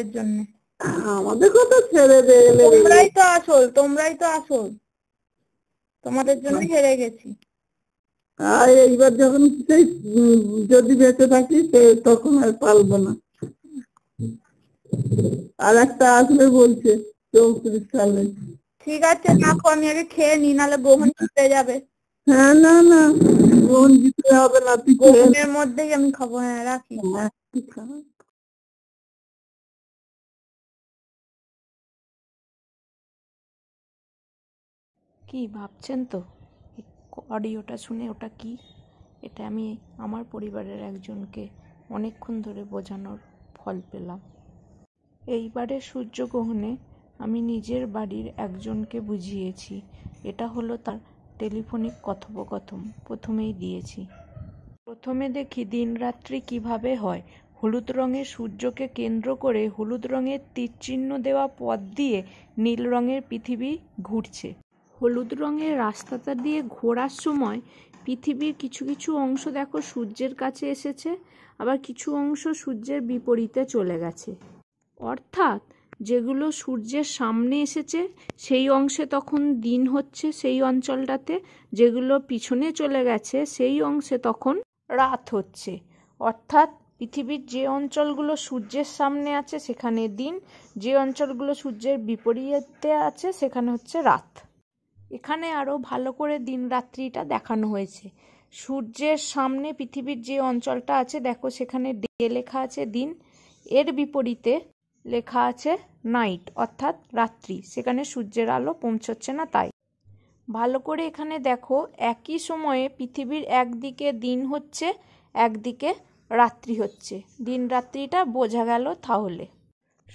এর জন্য আমাদের কথা ছেড়ে দে তোমরাই তো আসল তোমরাই তো আসল তোমাদের জন্য হেরে গেছি আর এইবার যখন সেই যদি বেঁচে থাকি তখন আর পালবো না আর একটা আসলে বলছে চৌত্রিশ সালে ঠিক আছে না আমি আগে খেয়ে নি নাহলে গ্রহণ জিতে যাবে হ্যাঁ না না গ্রহণ জিতে হবে না তুই গ্রহণের মধ্যেই আমি খাবো হ্যাঁ রাখি হ্যাঁ কি ভাবছেন তো অডিওটা শুনে ওটা কি এটা আমি আমার পরিবারের একজনকে অনেকক্ষণ ধরে বোঝানোর ফল পেলাম এইবারে সূর্যগ্রহণে আমি নিজের বাড়ির একজনকে বুঝিয়েছি এটা হলো তার টেলিফোনিক কথোপকথন প্রথমেই দিয়েছি প্রথমে দেখি দিনরাত্রি কিভাবে হয় হলুদ রঙের সূর্যকে কেন্দ্র করে হলুদ রঙের তীরচিহ্ন দেওয়া পথ দিয়ে নীল রঙের পৃথিবী ঘুরছে হলুদ রঙের রাস্তাটা দিয়ে ঘোরার সময় পৃথিবীর কিছু কিছু অংশ দেখো সূর্যের কাছে এসেছে আবার কিছু অংশ সূর্যের বিপরীতে চলে গেছে অর্থাৎ যেগুলো সূর্যের সামনে এসেছে সেই অংশে তখন দিন হচ্ছে সেই অঞ্চলটাতে যেগুলো পিছনে চলে গেছে সেই অংশে তখন রাত হচ্ছে অর্থাৎ পৃথিবীর যে অঞ্চলগুলো সূর্যের সামনে আছে সেখানে দিন যে অঞ্চলগুলো সূর্যের বিপরীতে আছে সেখানে হচ্ছে রাত এখানে আরও ভালো করে দিন রাত্রিটা দেখানো হয়েছে সূর্যের সামনে পৃথিবীর যে অঞ্চলটা আছে দেখো সেখানে ডে লেখা আছে দিন এর বিপরীতে লেখা আছে নাইট অর্থাৎ রাত্রি সেখানে সূর্যের আলো পৌঁছচ্ছে না তাই ভালো করে এখানে দেখো একই সময়ে পৃথিবীর একদিকে দিন হচ্ছে একদিকে রাত্রি হচ্ছে দিন রাত্রিটা বোঝা গেল তাহলে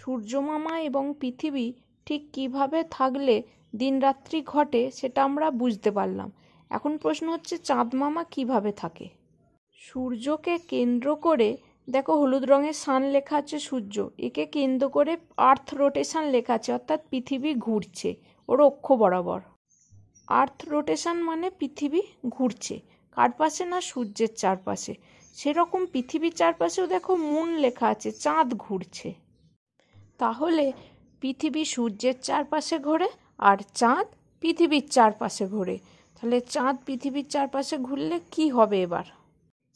সূর্যমামা এবং পৃথিবী ঠিক কিভাবে থাকলে দিনরাত্রি ঘটে সেটা আমরা বুঝতে পারলাম এখন প্রশ্ন হচ্ছে চাঁদ মামা কীভাবে থাকে সূর্যকে কেন্দ্র করে দেখো হলুদ রঙের সান লেখা আছে সূর্য একে কেন্দ্র করে আর্থ রোটেশন লেখা আছে অর্থাৎ পৃথিবী ঘুরছে ওর অক্ষ বরাবর আর্থ রোটেশন মানে পৃথিবী ঘুরছে কার পাশে না সূর্যের চারপাশে সেরকম পৃথিবীর চারপাশেও দেখো মুন লেখা আছে চাঁদ ঘুরছে তাহলে পৃথিবী সূর্যের চারপাশে ঘোরে আর চাঁদ পৃথিবীর চারপাশে ঘোরে তাহলে চাঁদ পৃথিবীর চারপাশে ঘুরলে কি হবে এবার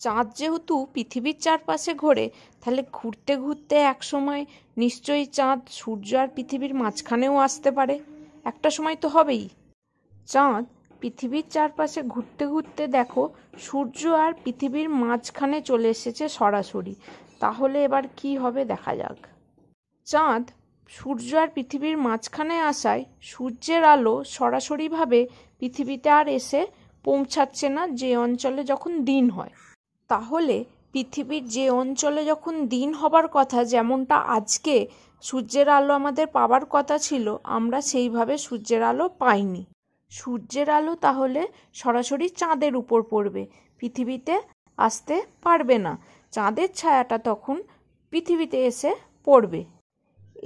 চাঁদ যেহেতু পৃথিবীর চারপাশে ঘোরে তাহলে ঘুরতে ঘুরতে এক সময় নিশ্চয়ই চাঁদ সূর্য আর পৃথিবীর মাঝখানেও আসতে পারে একটা সময় তো হবেই চাঁদ পৃথিবীর চারপাশে ঘুরতে ঘুরতে দেখো সূর্য আর পৃথিবীর মাঝখানে চলে এসেছে সরাসরি তাহলে এবার কি হবে দেখা যাক চাঁদ সূর্য আর পৃথিবীর মাঝখানে আসায় সূর্যের আলো সরাসরিভাবে পৃথিবীতে আর এসে পৌঁছাচ্ছে না যে অঞ্চলে যখন দিন হয় তাহলে পৃথিবীর যে অঞ্চলে যখন দিন হবার কথা যেমনটা আজকে সূর্যের আলো আমাদের পাওয়ার কথা ছিল আমরা সেইভাবে সূর্যের আলো পাইনি সূর্যের আলো তাহলে সরাসরি চাঁদের উপর পড়বে পৃথিবীতে আসতে পারবে না চাঁদের ছায়াটা তখন পৃথিবীতে এসে পড়বে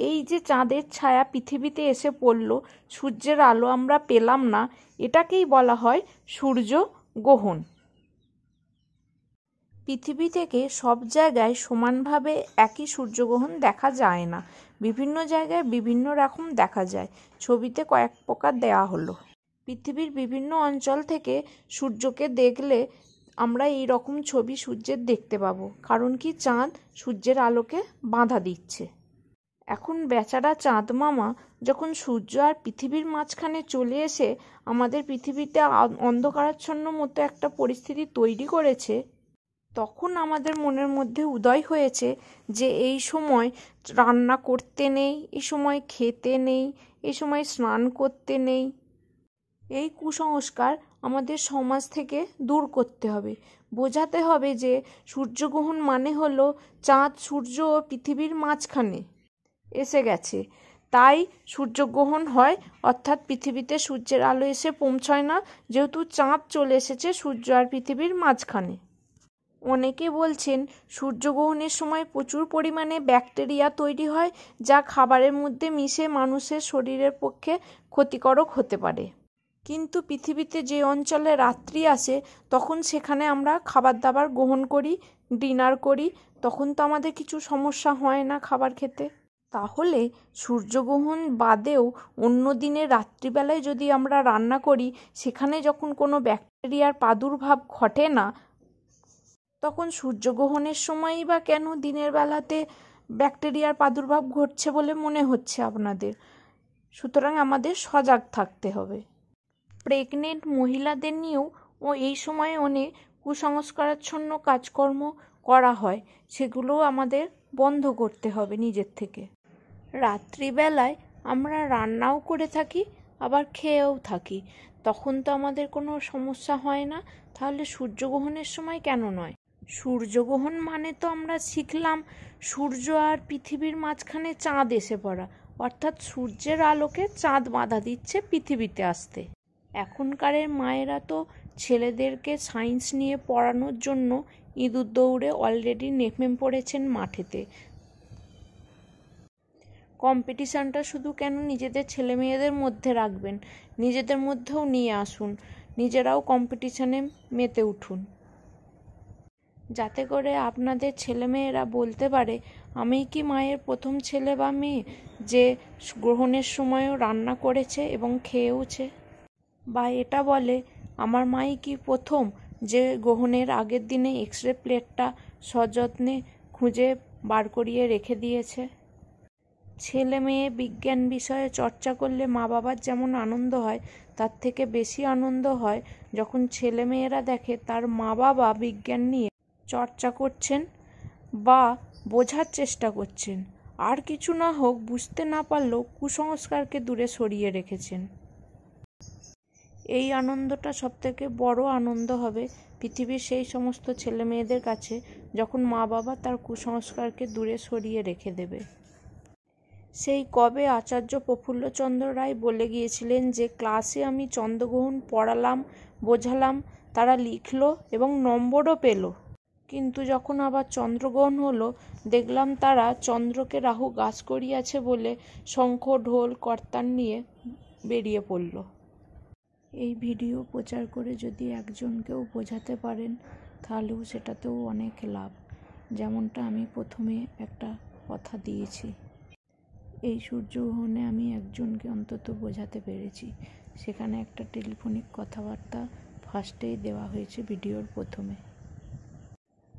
এই যে চাঁদের ছায়া পৃথিবীতে এসে পড়ল সূর্যের আলো আমরা পেলাম না এটাকেই বলা হয় সূর্য গ্রহণ পৃথিবী থেকে সব জায়গায় সমানভাবে একই সূর্যগ্রহণ দেখা যায় না বিভিন্ন জায়গায় বিভিন্ন রকম দেখা যায় ছবিতে কয়েক প্রকার দেওয়া হলো পৃথিবীর বিভিন্ন অঞ্চল থেকে সূর্যকে দেখলে আমরা এই রকম ছবি সূর্যের দেখতে পাবো কারণ কি চাঁদ সূর্যের আলোকে বাধা দিচ্ছে এখন বেচারা চাঁদ মামা যখন সূর্য আর পৃথিবীর মাঝখানে চলে এসে আমাদের পৃথিবীতে অন্ধকারাচ্ছন্ন মতো একটা পরিস্থিতি তৈরি করেছে তখন আমাদের মনের মধ্যে উদয় হয়েছে যে এই সময় রান্না করতে নেই এই সময় খেতে নেই এই সময় স্নান করতে নেই এই কুসংস্কার আমাদের সমাজ থেকে দূর করতে হবে বোঝাতে হবে যে সূর্যগ্রহণ মানে হলো চাঁদ সূর্য ও পৃথিবীর মাঝখানে এসে গেছে তাই সূর্যগ্রহণ হয় অর্থাৎ পৃথিবীতে সূর্যের আলো এসে পৌঁছয় না যেহেতু চাঁদ চলে এসেছে সূর্য আর পৃথিবীর মাঝখানে অনেকে বলছেন সূর্যগ্রহণের সময় প্রচুর পরিমাণে ব্যাকটেরিয়া তৈরি হয় যা খাবারের মধ্যে মিশে মানুষের শরীরের পক্ষে ক্ষতিকারক হতে পারে কিন্তু পৃথিবীতে যে অঞ্চলে রাত্রি আসে তখন সেখানে আমরা খাবার দাবার গ্রহণ করি ডিনার করি তখন তো আমাদের কিছু সমস্যা হয় না খাবার খেতে তাহলে সূর্যগ্রহণ বাদেও অন্য দিনে রাত্রিবেলায় যদি আমরা রান্না করি সেখানে যখন কোনো ব্যাকটেরিয়ার প্রাদুর্ভাব ঘটে না তখন সূর্যগ্রহণের সময়ই বা কেন দিনের বেলাতে ব্যাকটেরিয়ার প্রাদুর্ভাব ঘটছে বলে মনে হচ্ছে আপনাদের সুতরাং আমাদের সজাগ থাকতে হবে প্রেগনেন্ট মহিলাদের নিয়েও ও এই সময়ে অনেক কুসংস্কারাচ্ছন্ন কাজকর্ম করা হয় সেগুলোও আমাদের বন্ধ করতে হবে নিজের থেকে রাত্রিবেলায় আমরা রান্নাও করে থাকি আবার খেয়েও থাকি তখন তো আমাদের কোনো সমস্যা হয় না তাহলে সূর্যগ্রহণের সময় কেন নয় সূর্যগ্রহণ মানে তো আমরা শিখলাম সূর্য আর পৃথিবীর মাঝখানে চাঁদ এসে পড়া অর্থাৎ সূর্যের আলোকে চাঁদ বাধা দিচ্ছে পৃথিবীতে আসতে এখনকারের মায়েরা তো ছেলেদেরকে সায়েন্স নিয়ে পড়ানোর জন্য ইঁদুর দৌড়ে অলরেডি নেমে পড়েছেন মাঠেতে কম্পিটিশানটা শুধু কেন নিজেদের ছেলে মেয়েদের মধ্যে রাখবেন নিজেদের মধ্যেও নিয়ে আসুন নিজেরাও কম্পিটিশানে মেতে উঠুন যাতে করে আপনাদের ছেলেমেয়েরা বলতে পারে আমি কি মায়ের প্রথম ছেলে বা মেয়ে যে গ্রহণের সময়ও রান্না করেছে এবং খেয়েওছে বা এটা বলে আমার মাই কি প্রথম যে গ্রহণের আগের দিনে এক্স রে প্লেটটা সযত্নে খুঁজে বার করিয়ে রেখে দিয়েছে ছেলে মেয়ে বিজ্ঞান বিষয়ে চর্চা করলে মা বাবার যেমন আনন্দ হয় তার থেকে বেশি আনন্দ হয় যখন ছেলে মেয়েরা দেখে তার মা বাবা বিজ্ঞান নিয়ে চর্চা করছেন বা বোঝার চেষ্টা করছেন আর কিছু না হোক বুঝতে না পারলেও কুসংস্কারকে দূরে সরিয়ে রেখেছেন এই আনন্দটা সবথেকে বড় আনন্দ হবে পৃথিবীর সেই সমস্ত ছেলে মেয়েদের কাছে যখন মা বাবা তার কুসংস্কারকে দূরে সরিয়ে রেখে দেবে সেই কবে আচার্য প্রফুল্লচন্দ্র রায় বলে গিয়েছিলেন যে ক্লাসে আমি চন্দ্রগ্রহণ পড়ালাম বোঝালাম তারা লিখলো এবং নম্বরও পেল কিন্তু যখন আবার চন্দ্রগ্রহণ হলো দেখলাম তারা চন্দ্রকে রাহু গাছ করিয়াছে বলে শঙ্খ ঢোল কর্তান নিয়ে বেরিয়ে পড়ল এই ভিডিও প্রচার করে যদি একজনকেও বোঝাতে পারেন তাহলেও সেটাতেও অনেক লাভ যেমনটা আমি প্রথমে একটা কথা দিয়েছি এই সূর্যগ্রহণে আমি একজনকে অন্তত বোঝাতে পেরেছি সেখানে একটা টেলিফোনিক কথাবার্তা ফার্স্টেই দেওয়া হয়েছে ভিডিওর প্রথমে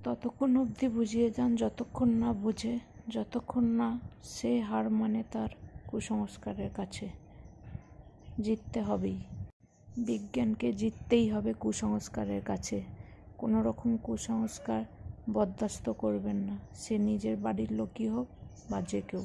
ততক্ষণ অবধি বুঝিয়ে যান যতক্ষণ না বুঝে যতক্ষণ না সে হার মানে তার কুসংস্কারের কাছে জিততে হবেই বিজ্ঞানকে জিততেই হবে কুসংস্কারের কাছে কোনো রকম কুসংস্কার বরদাস্ত করবেন না সে নিজের বাড়ির লোকই হোক বা যে কেউ